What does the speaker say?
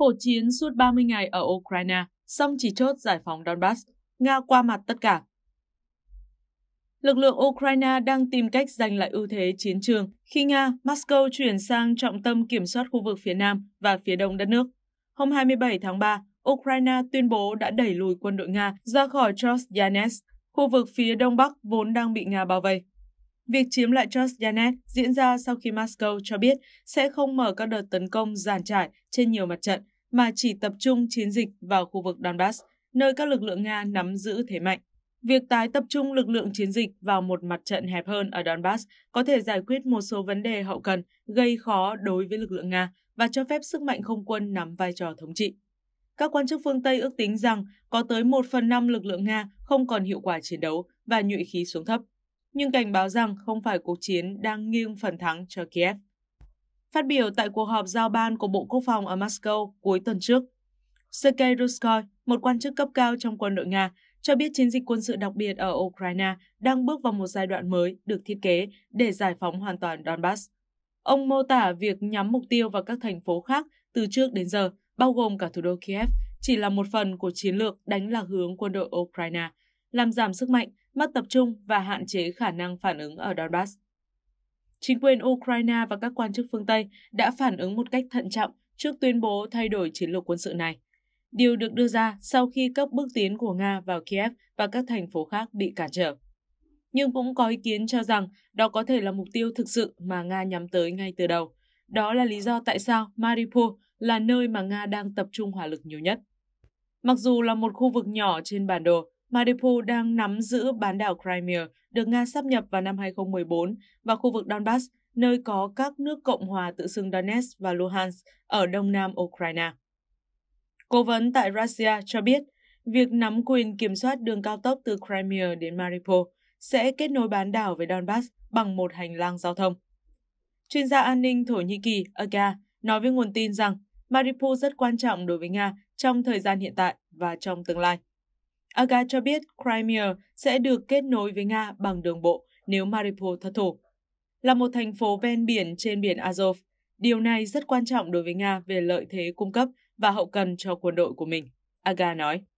Hổ chiến suốt 30 ngày ở Ukraine, xong chỉ chốt giải phóng Donbass, Nga qua mặt tất cả. Lực lượng Ukraine đang tìm cách giành lại ưu thế chiến trường khi Nga, Moscow chuyển sang trọng tâm kiểm soát khu vực phía Nam và phía Đông đất nước. Hôm 27 tháng 3, Ukraine tuyên bố đã đẩy lùi quân đội Nga ra khỏi Chosyanetsk, khu vực phía Đông Bắc vốn đang bị Nga bao vây. Việc chiếm lại Chosyanetsk diễn ra sau khi Moscow cho biết sẽ không mở các đợt tấn công giàn trải trên nhiều mặt trận mà chỉ tập trung chiến dịch vào khu vực Donbass, nơi các lực lượng Nga nắm giữ thế mạnh. Việc tái tập trung lực lượng chiến dịch vào một mặt trận hẹp hơn ở Donbass có thể giải quyết một số vấn đề hậu cần gây khó đối với lực lượng Nga và cho phép sức mạnh không quân nắm vai trò thống trị. Các quan chức phương Tây ước tính rằng có tới 1 phần 5 lực lượng Nga không còn hiệu quả chiến đấu và nhụy khí xuống thấp, nhưng cảnh báo rằng không phải cuộc chiến đang nghiêng phần thắng cho Kiev phát biểu tại cuộc họp giao ban của Bộ Quốc phòng ở Moscow cuối tuần trước. Sergei Ruskoy, một quan chức cấp cao trong quân đội Nga, cho biết chiến dịch quân sự đặc biệt ở Ukraine đang bước vào một giai đoạn mới được thiết kế để giải phóng hoàn toàn Donbass. Ông mô tả việc nhắm mục tiêu vào các thành phố khác từ trước đến giờ, bao gồm cả thủ đô Kiev, chỉ là một phần của chiến lược đánh lạc hướng quân đội Ukraine, làm giảm sức mạnh, mất tập trung và hạn chế khả năng phản ứng ở Donbass chính quyền Ukraine và các quan chức phương Tây đã phản ứng một cách thận trọng trước tuyên bố thay đổi chiến lược quân sự này. Điều được đưa ra sau khi các bước tiến của Nga vào Kiev và các thành phố khác bị cản trở. Nhưng cũng có ý kiến cho rằng đó có thể là mục tiêu thực sự mà Nga nhắm tới ngay từ đầu. Đó là lý do tại sao Mariupol là nơi mà Nga đang tập trung hỏa lực nhiều nhất. Mặc dù là một khu vực nhỏ trên bản đồ, Mariupol đang nắm giữ bán đảo Crimea, được Nga sắp nhập vào năm 2014, và khu vực Donbass, nơi có các nước Cộng hòa tự xưng Donetsk và Luhansk ở đông nam Ukraine. Cố vấn tại Russia cho biết, việc nắm quyền kiểm soát đường cao tốc từ Crimea đến Mariupol sẽ kết nối bán đảo với Donbass bằng một hành lang giao thông. Chuyên gia an ninh Thổ Nhĩ Kỳ Aga nói với nguồn tin rằng Mariupol rất quan trọng đối với Nga trong thời gian hiện tại và trong tương lai. Aga cho biết Crimea sẽ được kết nối với Nga bằng đường bộ nếu Mariupol thất thủ. Là một thành phố ven biển trên biển Azov, điều này rất quan trọng đối với Nga về lợi thế cung cấp và hậu cần cho quân đội của mình, Aga nói.